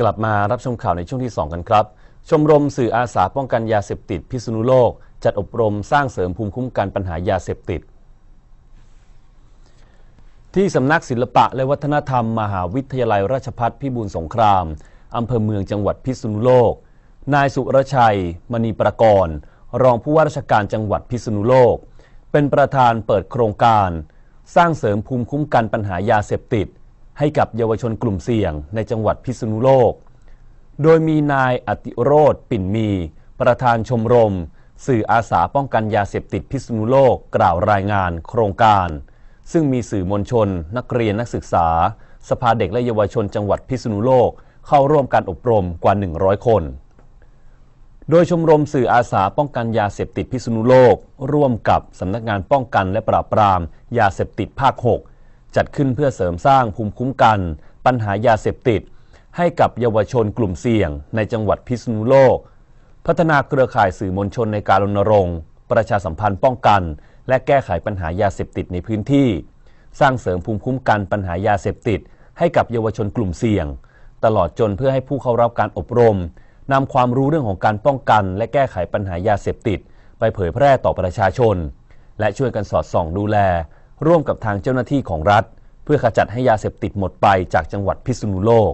กลับมารับชมข่าวในช่วงที่ 2 กันครับ ชมรม สื่ออาสาป้องกันยาเสพติด พิษณุโลก จัดอบรมสร้างเสริมภูมิคุ้มกันปัญหายาเสพติด ที่สำนักศิลปะและวัฒนธรรมมหาวิทยาลัยราชพัฒพิบูลสงครามอำเภอเมืองจังหวัดพิษณุโลก นายสุรชัย มณีประกรณ์รองผู้ว่าราชการจังหวัดพิษณุโลก เป็นประธานเปิดโครงการ สร้างเสริมภูมิคุ้มกันปัญหายาเสพติดให้กับเยาวชนกลุ่มเสี่ยงในจังหวัดพิษณุโลก โดยมีนายอติโรธปิ่นมี ประธานชมรม สื่ออาสาป้องกันยาเสพติดพิษณุโลกกล่าวรายงานโครงการ ซึ่งมีสื่อมวลชนนักเรียนนักศึกษา สภาเด็กและเยาวชนจังหวัดพิษณุโลกเข้าร่วมการอบรมกว่า 100 คน โดยชมรมสื่ออาสาป้องกันยาเสพติดพิษณุโลก ร่วมกับสำนักงานป้องกันและปราบปรามยาเสพติดภาค6จัดขึ้นเพื่อเสริมสร้างภูมิคุ้มกัน ปัญหายาเสพติด ให้กับเยาวชนกลุ่มเสี่ยง ในจังหวัดพิษณุโลก พัฒนาเครือข่ายสื่อมวลชนในการรณรงค์ประชาสัมพันธ์ป้องกัน และแก้ไขปัญหายาเสพติดในพื้นที่ สร้างเสริมภูมิคุ้มกันปัญหายาเสพติดให้กับเยาวชนกลุ่มเสี่ยง ตลอดจนเพื่อให้ผู้เข้ารับการอบรมนำความรู้เรื่องของการป้องกัน และแก้ไขปัญหายาเสพติด ไปเผยแพร่ต่อประชาชน และช่วยกันสอดส่อง ดูแลร่วมกับทางเจ้าหน้าที่ของรัฐ เพื่อขจัดให้ยาเสพติดหมดไปจากจังหวัดพิษณุโลก